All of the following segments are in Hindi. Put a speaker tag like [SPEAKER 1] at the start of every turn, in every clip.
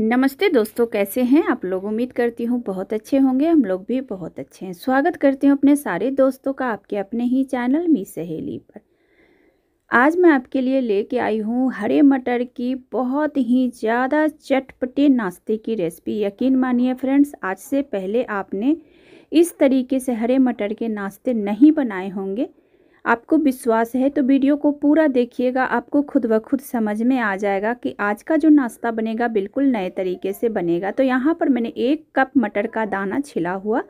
[SPEAKER 1] नमस्ते दोस्तों कैसे हैं आप लोग उम्मीद करती हूँ बहुत अच्छे होंगे हम लोग भी बहुत अच्छे हैं स्वागत करती हूँ अपने सारे दोस्तों का आपके अपने ही चैनल मी सहेली पर आज मैं आपके लिए लेके आई हूँ हरे मटर की बहुत ही ज़्यादा चटपटे नाश्ते की रेसिपी यकीन मानिए फ्रेंड्स आज से पहले आपने इस तरीके से हरे मटर के नाश्ते नहीं बनाए होंगे आपको विश्वास है तो वीडियो को पूरा देखिएगा आपको खुद ब खुद समझ में आ जाएगा कि आज का जो नाश्ता बनेगा बिल्कुल नए तरीके से बनेगा तो यहाँ पर मैंने एक कप मटर का दाना छिला हुआ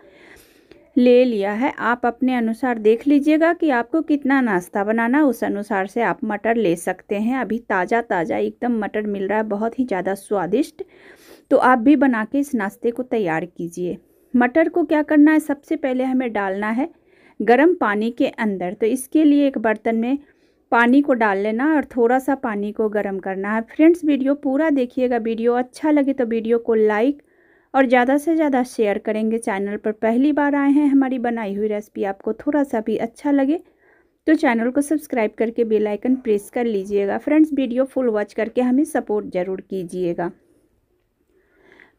[SPEAKER 1] ले लिया है आप अपने अनुसार देख लीजिएगा कि आपको कितना नाश्ता बनाना उस अनुसार से आप मटर ले सकते हैं अभी ताज़ा ताज़ा एकदम मटर मिल रहा है बहुत ही ज़्यादा स्वादिष्ट तो आप भी बना के इस नाश्ते को तैयार कीजिए मटर को क्या करना है सबसे पहले हमें डालना है गर्म पानी के अंदर तो इसके लिए एक बर्तन में पानी को डाल लेना और थोड़ा सा पानी को गर्म करना है फ्रेंड्स वीडियो पूरा देखिएगा वीडियो अच्छा लगे तो वीडियो को लाइक और ज़्यादा से ज़्यादा शेयर करेंगे चैनल पर पहली बार आए हैं हमारी बनाई हुई रेसिपी आपको थोड़ा सा भी अच्छा लगे तो चैनल को सब्सक्राइब करके बेल आइकन प्रेस कर लीजिएगा फ्रेंड्स वीडियो फुल वॉच करके हमें सपोर्ट ज़रूर कीजिएगा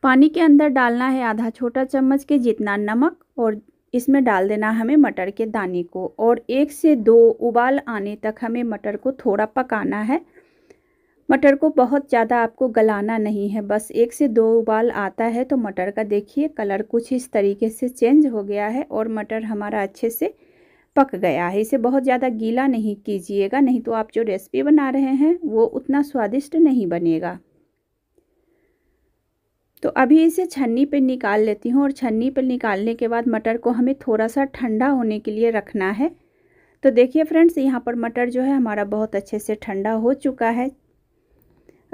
[SPEAKER 1] पानी के अंदर डालना है आधा छोटा चम्मच के जितना नमक और इसमें डाल देना हमें मटर के दाने को और एक से दो उबाल आने तक हमें मटर को थोड़ा पकाना है मटर को बहुत ज़्यादा आपको गलाना नहीं है बस एक से दो उबाल आता है तो मटर का देखिए कलर कुछ इस तरीके से चेंज हो गया है और मटर हमारा अच्छे से पक गया है इसे बहुत ज़्यादा गीला नहीं कीजिएगा नहीं तो आप जो रेसिपी बना रहे हैं वो उतना स्वादिष्ट नहीं बनेगा तो अभी इसे छन्नी पर निकाल लेती हूँ और छन्नी पर निकालने के बाद मटर को हमें थोड़ा सा ठंडा होने के लिए रखना है तो देखिए फ्रेंड्स यहाँ पर मटर जो है हमारा बहुत अच्छे से ठंडा हो चुका है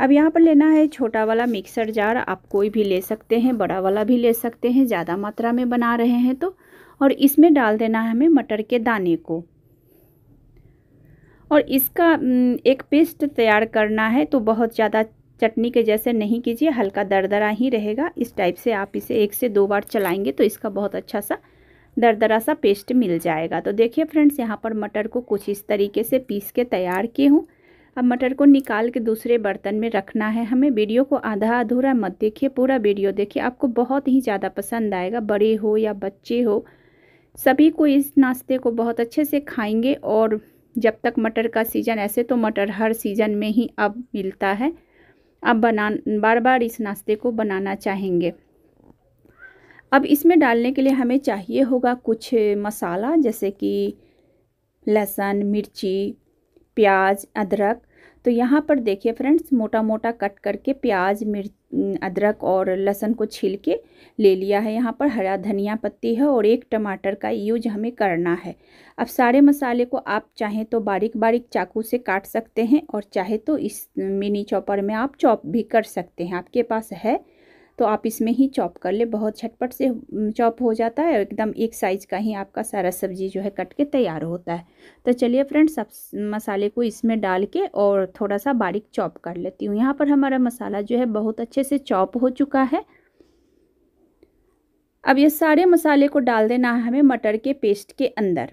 [SPEAKER 1] अब यहाँ पर लेना है छोटा वाला मिक्सर जार आप कोई भी ले सकते हैं बड़ा वाला भी ले सकते हैं ज़्यादा मात्रा में बना रहे हैं तो और इसमें डाल देना है हमें मटर के दाने को और इसका एक पेस्ट तैयार करना है तो बहुत ज़्यादा चटनी के जैसे नहीं कीजिए हल्का दरदरा ही रहेगा इस टाइप से आप इसे एक से दो बार चलाएंगे तो इसका बहुत अच्छा सा दरदरा सा पेस्ट मिल जाएगा तो देखिए फ्रेंड्स यहाँ पर मटर को कुछ इस तरीके से पीस के तैयार की हूँ अब मटर को निकाल के दूसरे बर्तन में रखना है हमें वीडियो को आधा अधूरा मत देखिए पूरा वीडियो देखिए आपको बहुत ही ज़्यादा पसंद आएगा बड़े हो या बच्चे हो सभी को इस नाश्ते को बहुत अच्छे से खाएंगे और जब तक मटर का सीज़न ऐसे तो मटर हर सीज़न में ही अब मिलता है आप बना बार बार इस नाश्ते को बनाना चाहेंगे अब इसमें डालने के लिए हमें चाहिए होगा कुछ मसाला जैसे कि लहसुन मिर्ची प्याज अदरक तो यहाँ पर देखिए फ्रेंड्स मोटा मोटा कट करके प्याज मिर्च अदरक और लहसुन को छील के ले लिया है यहाँ पर हरा धनिया पत्ती है और एक टमाटर का यूज हमें करना है अब सारे मसाले को आप चाहें तो बारीक बारीक चाकू से काट सकते हैं और चाहे तो इस मिनी चॉपर में आप चॉप भी कर सकते हैं आपके पास है तो आप इसमें ही चॉप कर ले बहुत झटपट से चॉप हो जाता है एकदम एक साइज़ का ही आपका सारा सब्जी जो है कट के तैयार होता है तो चलिए फ्रेंड्स सब मसाले को इसमें डाल के और थोड़ा सा बारीक चॉप कर लेती हूँ यहाँ पर हमारा मसाला जो है बहुत अच्छे से चॉप हो चुका है अब ये सारे मसाले को डाल देना है हमें मटर के पेस्ट के अंदर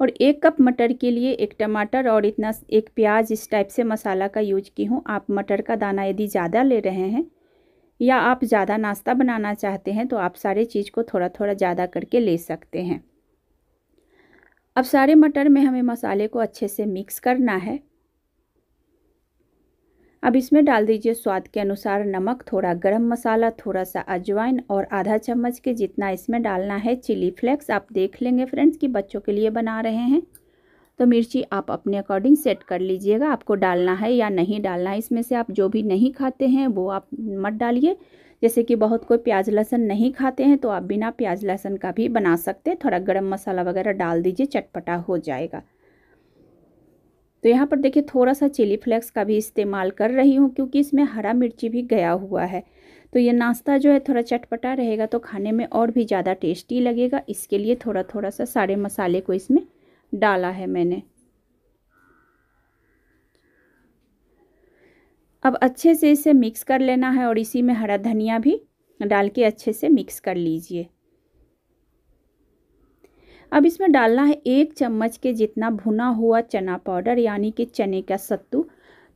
[SPEAKER 1] और एक कप मटर के लिए एक टमाटर और इतना एक प्याज इस टाइप से मसाला का यूज की हूँ आप मटर का दाना यदि ज़्यादा ले रहे हैं या आप ज़्यादा नाश्ता बनाना चाहते हैं तो आप सारे चीज़ को थोड़ा थोड़ा ज़्यादा करके ले सकते हैं अब सारे मटर में हमें मसाले को अच्छे से मिक्स करना है अब इसमें डाल दीजिए स्वाद के अनुसार नमक थोड़ा गरम मसाला थोड़ा सा अजवाइन और आधा चम्मच के जितना इसमें डालना है चिली फ्लेक्स आप देख लेंगे फ्रेंड्स कि बच्चों के लिए बना रहे हैं तो मिर्ची आप अपने अकॉर्डिंग सेट कर लीजिएगा आपको डालना है या नहीं डालना है इसमें से आप जो भी नहीं खाते हैं वो आप मत डालिए जैसे कि बहुत कोई प्याज लहसुन नहीं खाते हैं तो आप बिना प्याज लहसुन का भी बना सकते हैं थोड़ा गरम मसाला वगैरह डाल दीजिए चटपटा हो जाएगा तो यहाँ पर देखिए थोड़ा सा चिली फ्लेक्स का भी इस्तेमाल कर रही हूँ क्योंकि इसमें हरा मिर्ची भी गया हुआ है तो ये नाश्ता जो है थोड़ा चटपटा रहेगा तो खाने में और भी ज़्यादा टेस्टी लगेगा इसके लिए थोड़ा थोड़ा सा सारे मसाले को इसमें डाला है मैंने अब अच्छे से इसे मिक्स कर लेना है और इसी में हरा धनिया भी डाल के अच्छे से मिक्स कर लीजिए अब इसमें डालना है एक चम्मच के जितना भुना हुआ चना पाउडर यानी कि चने का सत्तू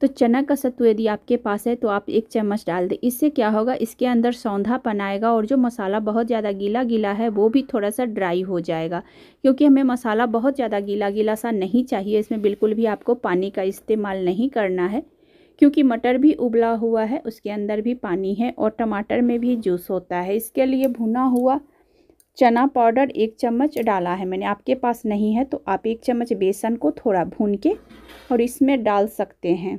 [SPEAKER 1] तो चना का सत्तू यदि आपके पास है तो आप एक चम्मच डाल दें इससे क्या होगा इसके अंदर सौंधा पनाएगा और जो मसाला बहुत ज़्यादा गीला गीला है वो भी थोड़ा सा ड्राई हो जाएगा क्योंकि हमें मसाला बहुत ज़्यादा गीला गीला सा नहीं चाहिए इसमें बिल्कुल भी आपको पानी का इस्तेमाल नहीं करना है क्योंकि मटर भी उबला हुआ है उसके अंदर भी पानी है और टमाटर में भी जूस होता है इसके लिए भुना हुआ चना पाउडर एक चम्मच डाला है मैंने आपके पास नहीं है तो आप एक चम्मच बेसन को थोड़ा भून के और इसमें डाल सकते हैं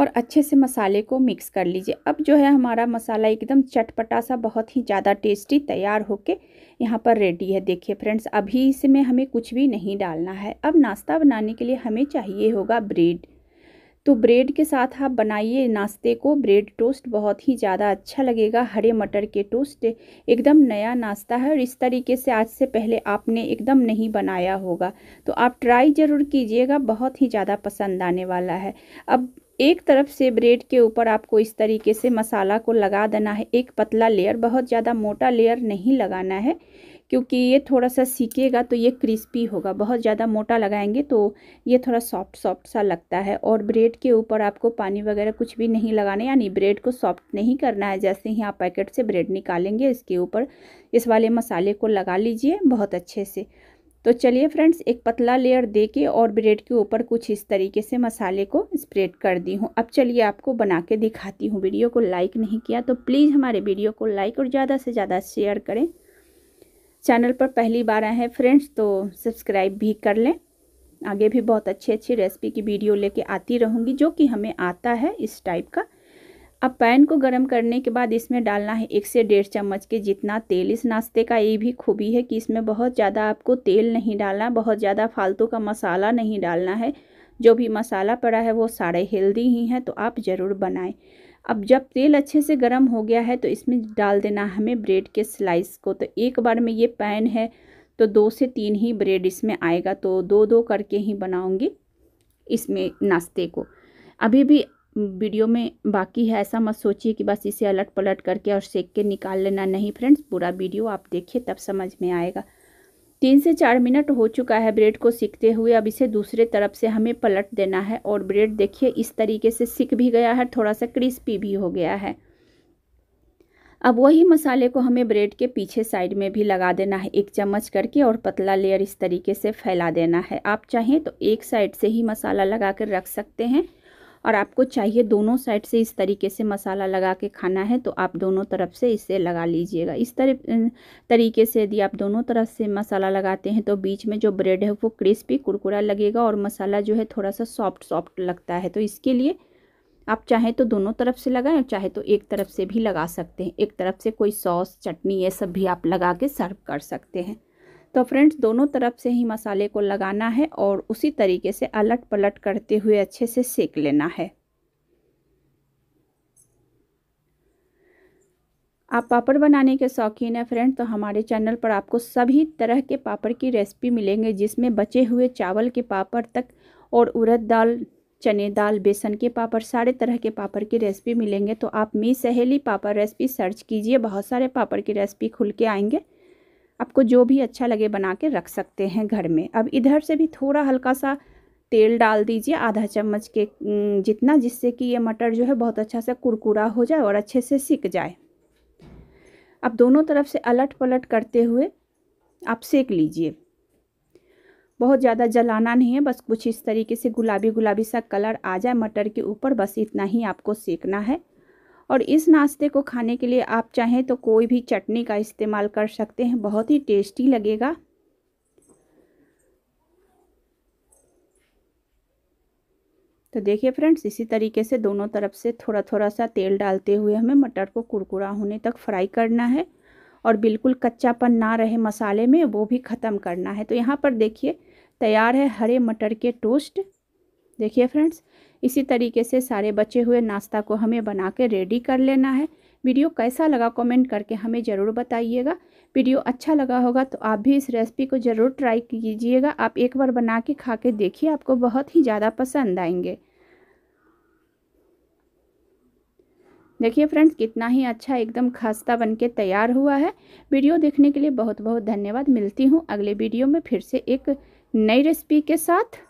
[SPEAKER 1] और अच्छे से मसाले को मिक्स कर लीजिए अब जो है हमारा मसाला एकदम चटपटा सा बहुत ही ज़्यादा टेस्टी तैयार होके यहाँ पर रेडी है देखिए फ्रेंड्स अभी इसमें हमें कुछ भी नहीं डालना है अब नाश्ता बनाने के लिए हमें चाहिए होगा ब्रेड तो ब्रेड के साथ आप बनाइए नाश्ते को ब्रेड टोस्ट बहुत ही ज़्यादा अच्छा लगेगा हरे मटर के टोस्ट एकदम नया नाश्ता है और इस तरीके से आज से पहले आपने एकदम नहीं बनाया होगा तो आप ट्राई ज़रूर कीजिएगा बहुत ही ज़्यादा पसंद आने वाला है अब एक तरफ से ब्रेड के ऊपर आपको इस तरीके से मसाला को लगा देना है एक पतला लेयर बहुत ज़्यादा मोटा लेयर नहीं लगाना है क्योंकि ये थोड़ा सा सीखेगा तो ये क्रिस्पी होगा बहुत ज़्यादा मोटा लगाएंगे तो ये थोड़ा सॉफ्ट सॉफ्ट सा लगता है और ब्रेड के ऊपर आपको पानी वगैरह कुछ भी नहीं लगाने यानी ब्रेड को सॉफ्ट नहीं करना है जैसे ही आप पैकेट से ब्रेड निकालेंगे इसके ऊपर इस वाले मसाले को लगा लीजिए बहुत अच्छे से तो चलिए फ्रेंड्स एक पतला लेयर दे के और ब्रेड के ऊपर कुछ इस तरीके से मसाले को स्प्रेड कर दी हूँ अब चलिए आपको बना के दिखाती हूँ वीडियो को लाइक नहीं किया तो प्लीज़ हमारे वीडियो को लाइक और ज़्यादा से ज़्यादा शेयर करें चैनल पर पहली बार आए हैं फ्रेंड्स तो सब्सक्राइब भी कर लें आगे भी बहुत अच्छी अच्छी रेसिपी की वीडियो लेके आती रहूँगी जो कि हमें आता है इस टाइप का अब पैन को गर्म करने के बाद इसमें डालना है एक से डेढ़ चम्मच के जितना तेल इस नाश्ते का ये भी खूबी है कि इसमें बहुत ज़्यादा आपको तेल नहीं डालना बहुत ज़्यादा फालतू का मसाला नहीं डालना है जो भी मसाला पड़ा है वो सारे हेल्दी ही हैं तो आप ज़रूर बनाएं अब जब तेल अच्छे से गर्म हो गया है तो इसमें डाल देना हमें ब्रेड के स्लाइस को तो एक बार में ये पैन है तो दो से तीन ही ब्रेड इसमें आएगा तो दो दो करके ही बनाऊंगी इसमें नाश्ते को अभी भी वीडियो में बाकी है ऐसा मत सोचिए कि बस इसे अलट पलट करके और सेक के निकाल लेना नहीं फ्रेंड्स पूरा वीडियो आप देखिए तब समझ में आएगा तीन से चार मिनट हो चुका है ब्रेड को सीखते हुए अब इसे दूसरे तरफ से हमें पलट देना है और ब्रेड देखिए इस तरीके से सीख भी गया है थोड़ा सा क्रिस्पी भी हो गया है अब वही मसाले को हमें ब्रेड के पीछे साइड में भी लगा देना है एक चम्मच करके और पतला लेयर इस तरीके से फैला देना है आप चाहें तो एक साइड से ही मसाला लगा कर रख सकते हैं और आपको चाहिए दोनों साइड से इस तरीके से मसाला लगा के खाना है तो आप दोनों तरफ से इसे लगा लीजिएगा इस तरह तरीके से यदि आप दोनों तरफ से मसाला लगाते हैं तो बीच में जो ब्रेड है वो क्रिस्पी कुरकुरा लगेगा और मसाला जो है थोड़ा सा सॉफ्ट सॉफ्ट लगता है तो इसके लिए आप चाहे तो दोनों तरफ से लगाएं और चाहे तो एक तरफ से भी लगा सकते हैं एक तरफ से कोई सॉस चटनी ये सब भी आप लगा के सर्व कर सकते हैं तो फ्रेंड्स दोनों तरफ से ही मसाले को लगाना है और उसी तरीके से अलट पलट करते हुए अच्छे से सेक लेना है आप पापड़ बनाने के शौकीन हैं फ्रेंड तो हमारे चैनल पर आपको सभी तरह के पापड़ की रेसिपी मिलेंगे जिसमें बचे हुए चावल के पापड़ तक और उड़द दाल चने दाल बेसन के पापड़ सारे तरह के पापड़ की रेसिपी मिलेंगे तो आप मी सहेली पापड़ रेसिपी सर्च कीजिए बहुत सारे पापड़ की रेसिपी खुल के आएंगे आपको जो भी अच्छा लगे बना के रख सकते हैं घर में अब इधर से भी थोड़ा हल्का सा तेल डाल दीजिए आधा चम्मच के जितना जिससे कि ये मटर जो है बहुत अच्छा से कुरकुरा हो जाए और अच्छे से सिक जाए अब दोनों तरफ से अलट पलट करते हुए आप सेक लीजिए बहुत ज़्यादा जलाना नहीं है बस कुछ इस तरीके से गुलाबी गुलाबी सा कलर आ जाए मटर के ऊपर बस इतना ही आपको सेकना है और इस नाश्ते को खाने के लिए आप चाहें तो कोई भी चटनी का इस्तेमाल कर सकते हैं बहुत ही टेस्टी लगेगा तो देखिए फ्रेंड्स इसी तरीके से दोनों तरफ से थोड़ा थोड़ा सा तेल डालते हुए हमें मटर को कुरकुरा होने तक फ्राई करना है और बिल्कुल कच्चापन ना रहे मसाले में वो भी ख़त्म करना है तो यहाँ पर देखिए तैयार है हरे मटर के टोस्ट देखिए फ्रेंड्स इसी तरीके से सारे बचे हुए नाश्ता को हमें बना के रेडी कर लेना है वीडियो कैसा लगा कमेंट करके हमें ज़रूर बताइएगा वीडियो अच्छा लगा होगा तो आप भी इस रेसिपी को ज़रूर ट्राई कीजिएगा आप एक बार बना के खा के देखिए आपको बहुत ही ज़्यादा पसंद आएंगे देखिए फ्रेंड्स कितना ही अच्छा एकदम खास्ता बन के तैयार हुआ है वीडियो देखने के लिए बहुत बहुत धन्यवाद मिलती हूँ अगले वीडियो में फिर से एक नई रेसिपी के साथ